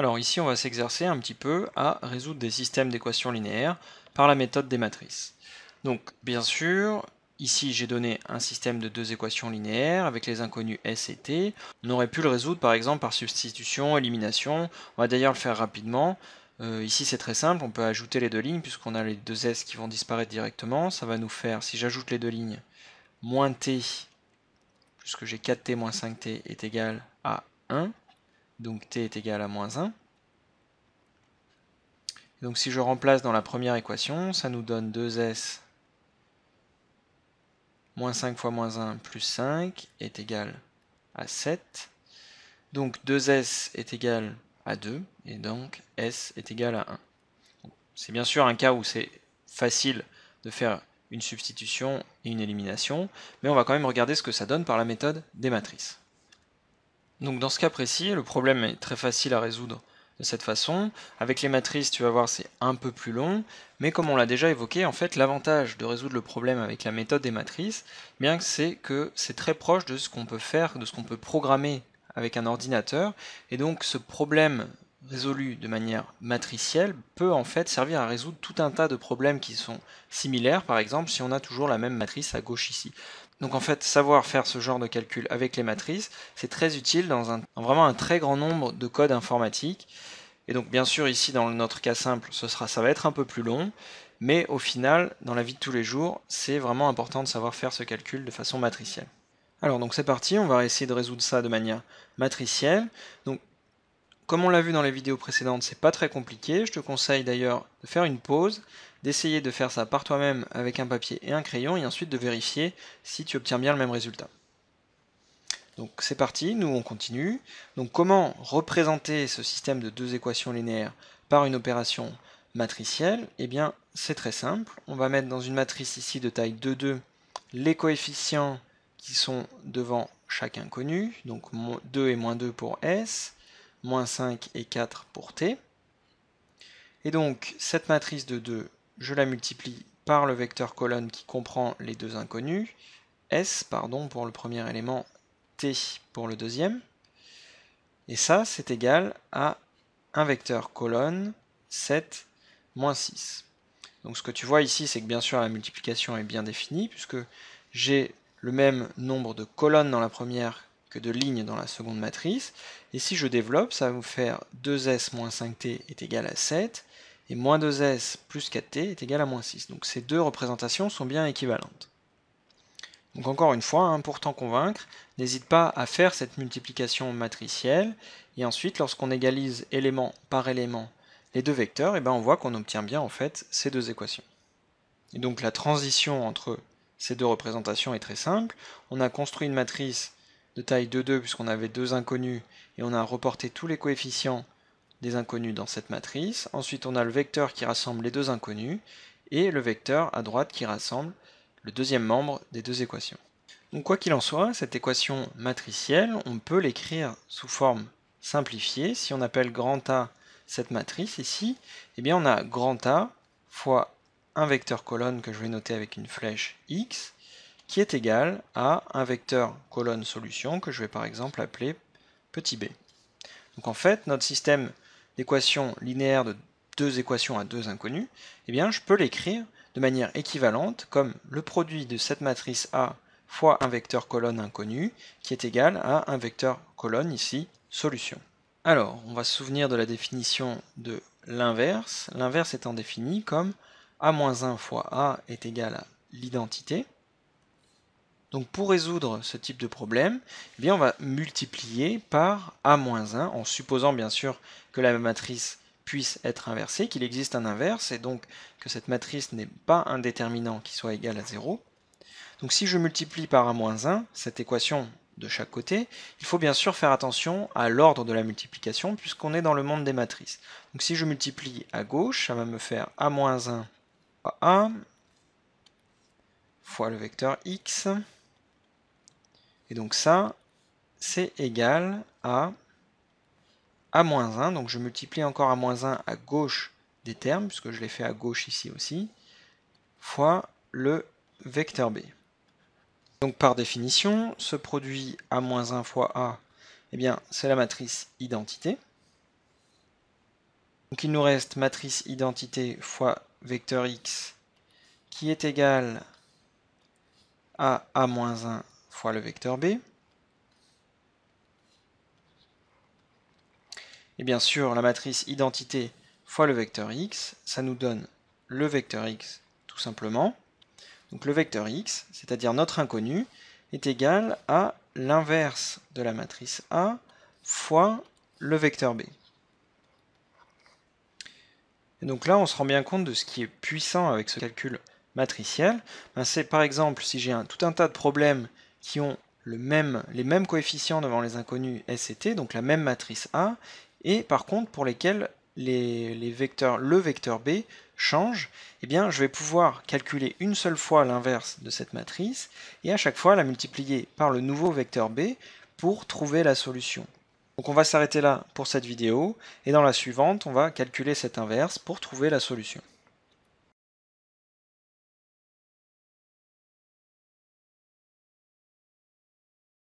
Alors ici, on va s'exercer un petit peu à résoudre des systèmes d'équations linéaires par la méthode des matrices. Donc bien sûr, ici j'ai donné un système de deux équations linéaires avec les inconnus S et T. On aurait pu le résoudre par exemple par substitution, élimination. On va d'ailleurs le faire rapidement. Euh, ici c'est très simple, on peut ajouter les deux lignes puisqu'on a les deux S qui vont disparaître directement. Ça va nous faire, si j'ajoute les deux lignes, moins T, puisque j'ai 4T moins 5T est égal à 1. Donc t est égal à moins 1. Donc si je remplace dans la première équation, ça nous donne 2s moins 5 fois moins 1 plus 5 est égal à 7. Donc 2s est égal à 2 et donc s est égal à 1. C'est bien sûr un cas où c'est facile de faire une substitution et une élimination, mais on va quand même regarder ce que ça donne par la méthode des matrices. Donc dans ce cas précis, le problème est très facile à résoudre de cette façon. Avec les matrices, tu vas voir, c'est un peu plus long, mais comme on l'a déjà évoqué, en fait, l'avantage de résoudre le problème avec la méthode des matrices, bien que c'est que c'est très proche de ce qu'on peut faire, de ce qu'on peut programmer avec un ordinateur, et donc ce problème résolu de manière matricielle peut en fait servir à résoudre tout un tas de problèmes qui sont similaires, par exemple si on a toujours la même matrice à gauche ici. Donc en fait, savoir faire ce genre de calcul avec les matrices, c'est très utile dans, un, vraiment un très grand nombre de codes informatiques. Et donc bien sûr ici dans notre cas simple, ce sera, ça va être un peu plus long, mais au final, dans la vie de tous les jours, c'est vraiment important de savoir faire ce calcul de façon matricielle. Alors donc c'est parti, on va essayer de résoudre ça de manière matricielle. Donc comme on l'a vu dans les vidéos précédentes, c'est pas très compliqué. Je te conseille d'ailleurs de faire une pause, d'essayer de faire ça par toi-même avec un papier et un crayon, et ensuite de vérifier si tu obtiens bien le même résultat. Donc c'est parti, nous on continue. Donc comment représenter ce système de deux équations linéaires par une opération matricielle Eh bien c'est très simple. On va mettre dans une matrice ici de taille 2,2 les coefficients qui sont devant chaque inconnu, donc 2 et moins 2 pour S, moins 5 et 4 pour t. Et donc, cette matrice de 2, je la multiplie par le vecteur colonne qui comprend les deux inconnus, S pardon, pour le premier élément, T pour le deuxième. Et ça, c'est égal à un vecteur colonne 7 moins 6. Donc ce que tu vois ici, c'est que bien sûr la multiplication est bien définie, puisque j'ai le même nombre de colonnes dans la première que de lignes dans la seconde matrice. Et si je développe, ça va vous faire 2s moins 5t est égal à 7, et moins 2s plus 4t est égal à moins 6. Donc ces deux représentations sont bien équivalentes. Donc encore une fois, hein, pour t'en convaincre, n'hésite pas à faire cette multiplication matricielle, et ensuite lorsqu'on égalise élément par élément les deux vecteurs, et eh ben on voit qu'on obtient bien en fait ces deux équations. Et donc la transition entre ces deux représentations est très simple, on a construit une matrice de taille 2-2 puisqu'on avait deux inconnus et on a reporté tous les coefficients des inconnus dans cette matrice. Ensuite, on a le vecteur qui rassemble les deux inconnus et le vecteur à droite qui rassemble le deuxième membre des deux équations. Donc quoi qu'il en soit, cette équation matricielle, on peut l'écrire sous forme simplifiée. Si on appelle grand A cette matrice ici, eh bien on a grand A fois un vecteur colonne que je vais noter avec une flèche x, qui est égal à un vecteur colonne solution que je vais par exemple appeler petit b. Donc en fait, notre système d'équations linéaires de deux équations à deux inconnues, eh bien, je peux l'écrire de manière équivalente comme le produit de cette matrice A fois un vecteur colonne inconnu qui est égal à un vecteur colonne ici solution. Alors, on va se souvenir de la définition de l'inverse, l'inverse étant défini comme A-1 fois A est égal à l'identité, donc pour résoudre ce type de problème, eh bien on va multiplier par A-1, en supposant bien sûr que la matrice puisse être inversée, qu'il existe un inverse, et donc que cette matrice n'est pas un déterminant qui soit égal à 0. Donc si je multiplie par A-1, cette équation de chaque côté, il faut bien sûr faire attention à l'ordre de la multiplication, puisqu'on est dans le monde des matrices. Donc si je multiplie à gauche, ça va me faire A-1 à fois le vecteur x et donc ça, c'est égal à A-1. Donc je multiplie encore A-1 à gauche des termes, puisque je l'ai fait à gauche ici aussi, fois le vecteur B. Donc par définition, ce produit A-1 fois A, eh bien c'est la matrice identité. Donc il nous reste matrice identité fois vecteur X qui est égal à A-1 fois le vecteur B. Et bien sûr, la matrice identité fois le vecteur x, ça nous donne le vecteur x tout simplement. Donc le vecteur x, c'est-à-dire notre inconnu, est égal à l'inverse de la matrice A fois le vecteur B. Et donc là, on se rend bien compte de ce qui est puissant avec ce calcul matriciel. Ben, c'est par exemple, si j'ai tout un tas de problèmes qui ont les mêmes coefficients devant les inconnus S et T, donc la même matrice A, et par contre pour lesquels les, vecteurs, le vecteur B change, eh bien, je vais pouvoir calculer une seule fois l'inverse de cette matrice et à chaque fois la multiplier par le nouveau vecteur B pour trouver la solution. Donc on va s'arrêter là pour cette vidéo et dans la suivante, on va calculer cette inverse pour trouver la solution.